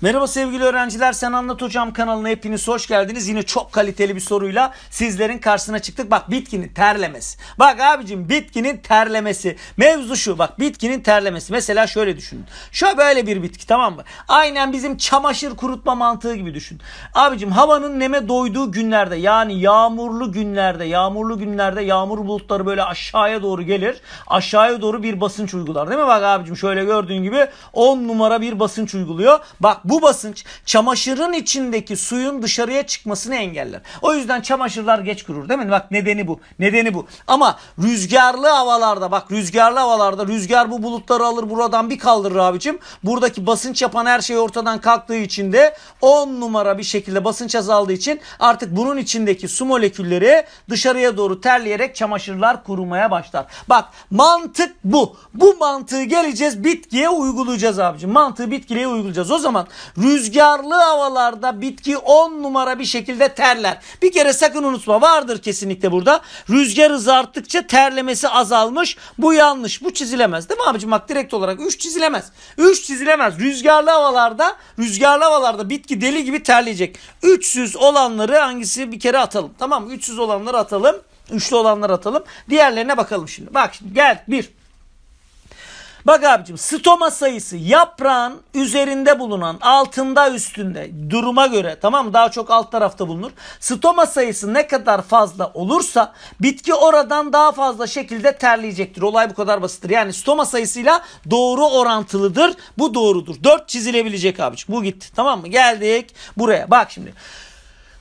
Merhaba sevgili öğrenciler Sen Anlat Hocam kanalına hepiniz hoş geldiniz. Yine çok kaliteli bir soruyla sizlerin karşısına çıktık. Bak bitkinin terlemesi. Bak abicim bitkinin terlemesi. Mevzu şu bak bitkinin terlemesi. Mesela şöyle düşünün. Şöyle böyle bir bitki tamam mı? Aynen bizim çamaşır kurutma mantığı gibi düşün. Abicim havanın neme doyduğu günlerde yani yağmurlu günlerde yağmurlu günlerde yağmur bulutları böyle aşağıya doğru gelir. Aşağıya doğru bir basınç uygular değil mi? Bak abicim şöyle gördüğün gibi 10 numara bir basınç uyguluyor. Bak bu basınç çamaşırın içindeki suyun dışarıya çıkmasını engeller. O yüzden çamaşırlar geç kurur değil mi? Bak nedeni bu. Nedeni bu. Ama rüzgarlı havalarda bak rüzgarlı havalarda rüzgar bu bulutları alır buradan bir kaldırır abicim. Buradaki basınç yapan her şey ortadan kalktığı için de 10 numara bir şekilde basınç azaldığı için artık bunun içindeki su molekülleri dışarıya doğru terleyerek çamaşırlar kurumaya başlar. Bak mantık bu. Bu mantığı geleceğiz bitkiye uygulayacağız abicim. Mantığı bitkiye uygulayacağız. O zaman Rüzgarlı havalarda bitki on numara bir şekilde terler. Bir kere sakın unutma vardır kesinlikle burada. Rüzgar hızı arttıkça terlemesi azalmış. Bu yanlış. Bu çizilemez. Değil mi abicim? Bak direkt olarak 3 çizilemez. 3 çizilemez. Rüzgarlı havalarda rüzgarlı havalarda bitki deli gibi terleyecek. 300 olanları hangisi bir kere atalım. Tamam mı? 300 olanları atalım. Üçlü olanları atalım. Diğerlerine bakalım şimdi. Bak şimdi gel. Bir. Bak abicim stoma sayısı yaprağın üzerinde bulunan altında üstünde duruma göre tamam mı daha çok alt tarafta bulunur. Stoma sayısı ne kadar fazla olursa bitki oradan daha fazla şekilde terleyecektir. Olay bu kadar basittir. Yani stoma sayısıyla doğru orantılıdır. Bu doğrudur. 4 çizilebilecek abicim. Bu gitti tamam mı? Geldik buraya. Bak şimdi.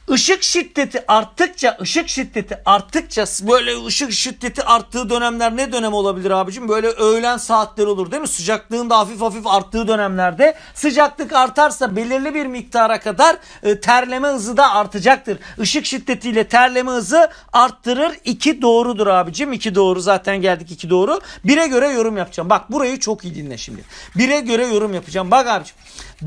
Işık şiddeti arttıkça, ışık şiddeti arttıkça böyle ışık şiddeti arttığı dönemler ne dönem olabilir abicim? Böyle öğlen saatleri olur değil mi? Sıcaklığın da hafif hafif arttığı dönemlerde sıcaklık artarsa belirli bir miktara kadar e, terleme hızı da artacaktır. Işık şiddetiyle terleme hızı arttırır. 2 doğrudur abicim. 2 doğru zaten geldik iki doğru. Bire göre yorum yapacağım. Bak burayı çok iyi dinle şimdi. Bire göre yorum yapacağım. Bak abicim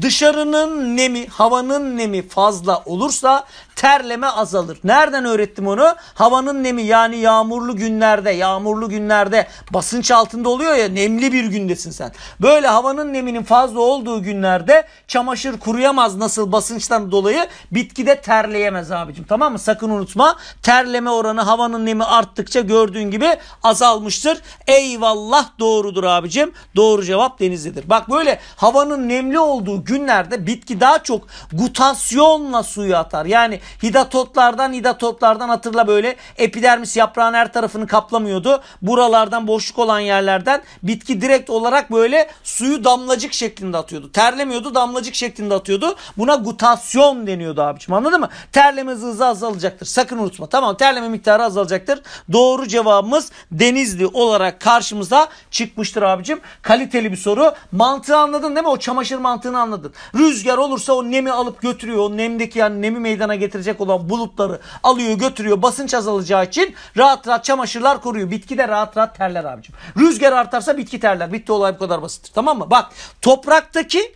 dışarının nemi, havanın nemi fazla olursa terleme azalır. Nereden öğrettim onu? Havanın nemi yani yağmurlu günlerde, yağmurlu günlerde basınç altında oluyor ya nemli bir gündesin sen. Böyle havanın neminin fazla olduğu günlerde çamaşır kuruyamaz nasıl basınçtan dolayı bitki de terleyemez abicim. Tamam mı? Sakın unutma. Terleme oranı havanın nemi arttıkça gördüğün gibi azalmıştır. Eyvallah doğrudur abicim. Doğru cevap denizlidir. Bak böyle havanın nemli olduğu günlerde bitki daha çok gutasyonla suyu atar. Yani Hidatotlardan hidatotlardan hatırla böyle epidermis yaprağın her tarafını kaplamıyordu. Buralardan boşluk olan yerlerden bitki direkt olarak böyle suyu damlacık şeklinde atıyordu. Terlemiyordu damlacık şeklinde atıyordu. Buna gutasyon deniyordu abicim anladın mı? Terleme hızı azalacaktır. Sakın unutma tamam terleme miktarı azalacaktır. Doğru cevabımız denizli olarak karşımıza çıkmıştır abicim. Kaliteli bir soru. Mantığı anladın değil mi? O çamaşır mantığını anladın. Rüzgar olursa o nemi alıp götürüyor. O nemdeki yani nemi meydana getiren getirecek olan bulutları alıyor götürüyor. Basınç azalacağı için rahat rahat çamaşırlar koruyor. Bitki de rahat rahat terler abicim. Rüzgar artarsa bitki terler. Bitti olay bu kadar basittir. Tamam mı? Bak topraktaki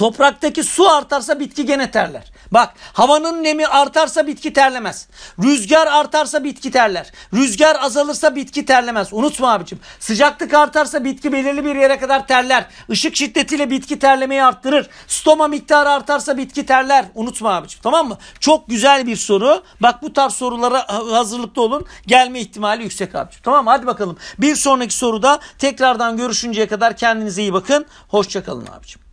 Topraktaki su artarsa bitki gene terler. Bak havanın nemi artarsa bitki terlemez. Rüzgar artarsa bitki terler. Rüzgar azalırsa bitki terlemez. Unutma abicim. Sıcaklık artarsa bitki belirli bir yere kadar terler. Işık şiddetiyle bitki terlemeyi arttırır. Stoma miktarı artarsa bitki terler. Unutma abicim tamam mı? Çok güzel bir soru. Bak bu tarz sorulara hazırlıklı olun. Gelme ihtimali yüksek abicim. Tamam mı? Hadi bakalım. Bir sonraki soruda tekrardan görüşünceye kadar kendinize iyi bakın. Hoşçakalın abicim.